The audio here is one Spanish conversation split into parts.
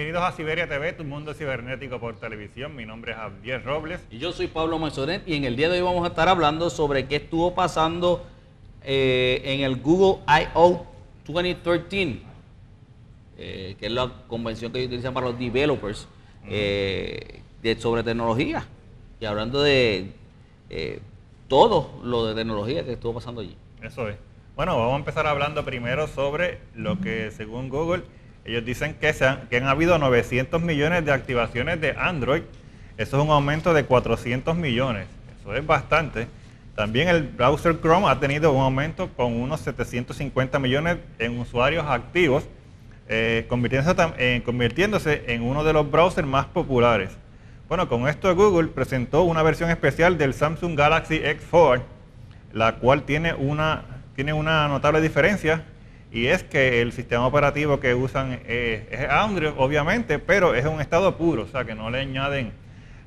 Bienvenidos a Siberia TV, tu mundo cibernético por televisión. Mi nombre es Javier Robles. Y yo soy Pablo Mazoret y en el día de hoy vamos a estar hablando sobre qué estuvo pasando eh, en el Google I.O. 2013, eh, que es la convención que utilizan para los developers eh, de, sobre tecnología. Y hablando de todo lo de tecnología que estuvo pasando allí. Eso es. Bueno, vamos a empezar hablando primero sobre lo que según Google ellos dicen que, han, que han habido 900 millones de activaciones de Android. Eso es un aumento de 400 millones. Eso es bastante. También el browser Chrome ha tenido un aumento con unos 750 millones en usuarios activos, eh, convirtiéndose, eh, convirtiéndose en uno de los browsers más populares. Bueno, con esto Google presentó una versión especial del Samsung Galaxy X4, la cual tiene una, tiene una notable diferencia y es que el sistema operativo que usan eh, es, Android, obviamente, pero es un estado puro, o sea que no le añaden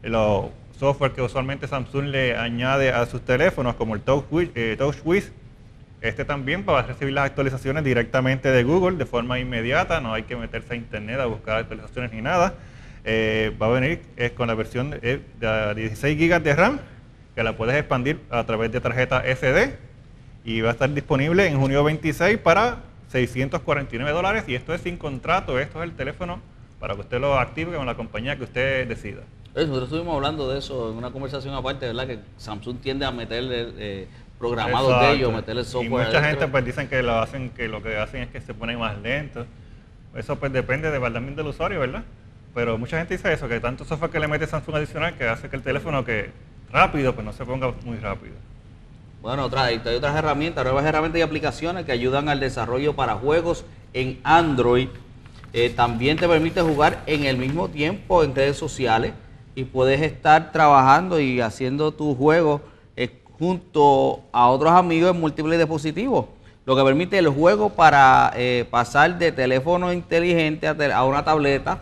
los software que usualmente Samsung le añade a sus teléfonos, como el TouchWiz. Eh, este también va a recibir las actualizaciones directamente de Google de forma inmediata, no hay que meterse a internet a buscar actualizaciones ni nada. Eh, va a venir es eh, con la versión de, de 16 GB de RAM, que la puedes expandir a través de tarjeta SD y va a estar disponible en junio 26 para 649 dólares y esto es sin contrato, esto es el teléfono para que usted lo active con la compañía que usted decida. Eso, nosotros estuvimos hablando de eso en una conversación aparte, ¿verdad? Que Samsung tiende a meterle eh, eh, programado de ellos, meterle software. Y mucha gente pues dicen que lo hacen, que lo que hacen es que se pone más lento. Eso pues depende de también del usuario, ¿verdad? Pero mucha gente dice eso, que tanto software que le mete Samsung adicional que hace que el teléfono que rápido, pues no se ponga muy rápido. Bueno, hay otras herramientas, nuevas herramientas y aplicaciones que ayudan al desarrollo para juegos en Android. Eh, también te permite jugar en el mismo tiempo en redes sociales y puedes estar trabajando y haciendo tu juego eh, junto a otros amigos en múltiples dispositivos, lo que permite el juego para eh, pasar de teléfono inteligente a una tableta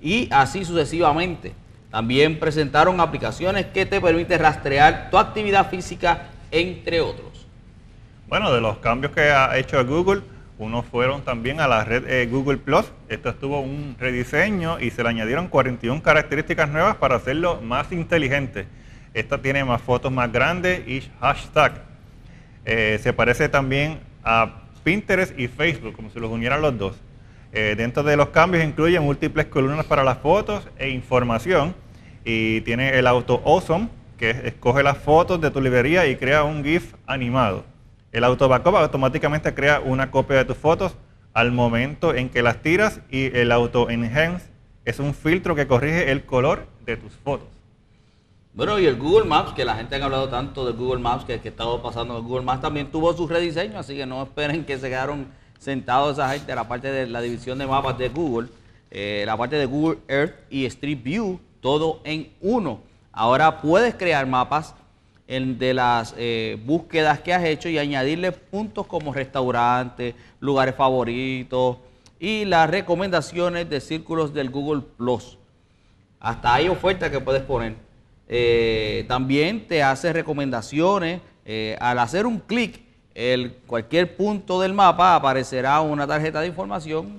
y así sucesivamente. También presentaron aplicaciones que te permiten rastrear tu actividad física entre otros. Bueno, de los cambios que ha hecho Google, unos fueron también a la red eh, Google Plus. Esto tuvo un rediseño y se le añadieron 41 características nuevas para hacerlo más inteligente. Esta tiene más fotos más grandes y hashtag. Eh, se parece también a Pinterest y Facebook, como si los unieran los dos. Eh, dentro de los cambios incluyen múltiples columnas para las fotos e información. Y tiene el auto Awesome, que escoge las fotos de tu librería y crea un GIF animado. El auto backup automáticamente crea una copia de tus fotos al momento en que las tiras y el auto enhance es un filtro que corrige el color de tus fotos. Bueno, y el Google Maps, que la gente ha hablado tanto de Google Maps, que, que estaba pasando Google Maps, también tuvo su rediseño, así que no esperen que se quedaron sentados esa gente, la parte de la división de mapas de Google, eh, la parte de Google Earth y Street View, todo en uno. Ahora puedes crear mapas de las eh, búsquedas que has hecho y añadirle puntos como restaurantes, lugares favoritos y las recomendaciones de círculos del Google Plus. Hasta hay ofertas que puedes poner. Eh, también te hace recomendaciones. Eh, al hacer un clic, en cualquier punto del mapa aparecerá una tarjeta de información,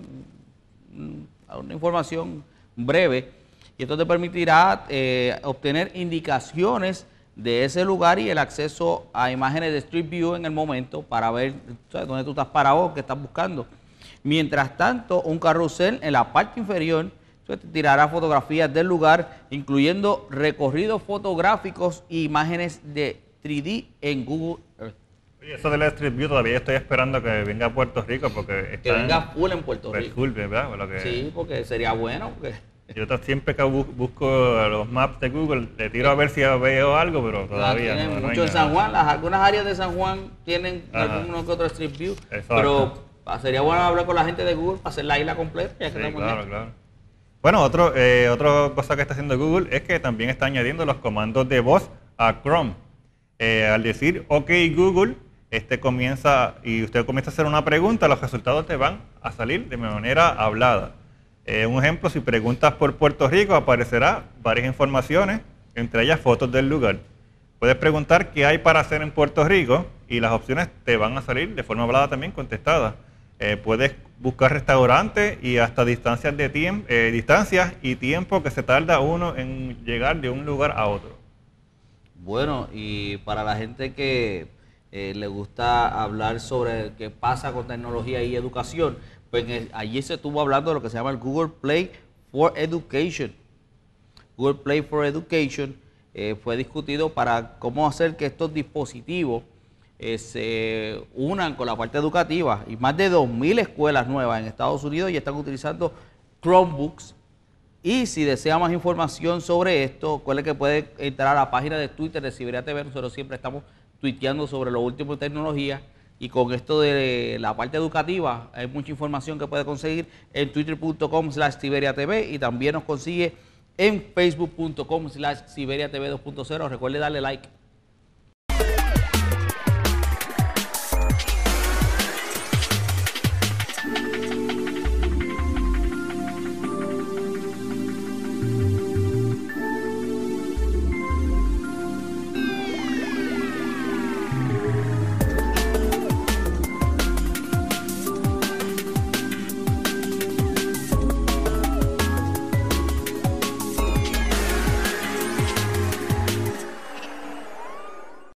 mm, una información breve y esto te permitirá eh, obtener indicaciones de ese lugar y el acceso a imágenes de Street View en el momento para ver dónde tú estás parado, qué estás buscando. Mientras tanto, un carrusel en la parte inferior te tirará fotografías del lugar, incluyendo recorridos fotográficos e imágenes de 3D en Google Earth. Oye, eso la Street View todavía estoy esperando que venga a Puerto Rico porque... Está que venga full en Puerto Rico. Disculpe, ¿verdad? Sí, porque sería bueno. Yo siempre que busco los maps de Google, le tiro a ver si veo algo, pero todavía no. mucho en San Juan, algunas áreas de San Juan tienen algunos que otro Street View, pero sería bueno hablar con la gente de Google para hacer la isla completa. claro, claro. Bueno, otro, eh, otra cosa que está haciendo Google es que también está añadiendo los comandos de voz a Chrome. Eh, al decir OK Google, este comienza y usted comienza a hacer una pregunta, los resultados te van a salir de manera hablada. Eh, un ejemplo, si preguntas por Puerto Rico, aparecerá varias informaciones, entre ellas fotos del lugar. Puedes preguntar qué hay para hacer en Puerto Rico y las opciones te van a salir de forma hablada también contestada. Eh, puedes buscar restaurantes y hasta distancias, de eh, distancias y tiempo que se tarda uno en llegar de un lugar a otro. Bueno, y para la gente que le gusta hablar sobre qué pasa con tecnología y educación, pues allí se estuvo hablando de lo que se llama el Google Play for Education. Google Play for Education eh, fue discutido para cómo hacer que estos dispositivos eh, se unan con la parte educativa. Y más de 2.000 escuelas nuevas en Estados Unidos ya están utilizando Chromebooks. Y si desea más información sobre esto, recuerde que puede entrar a la página de Twitter de Siberia TV. Nosotros siempre estamos tuiteando sobre lo último tecnologías. Y con esto de la parte educativa, hay mucha información que puede conseguir en twitter.com slash tv y también nos consigue en facebook.com slash tv 2.0. Recuerde darle like.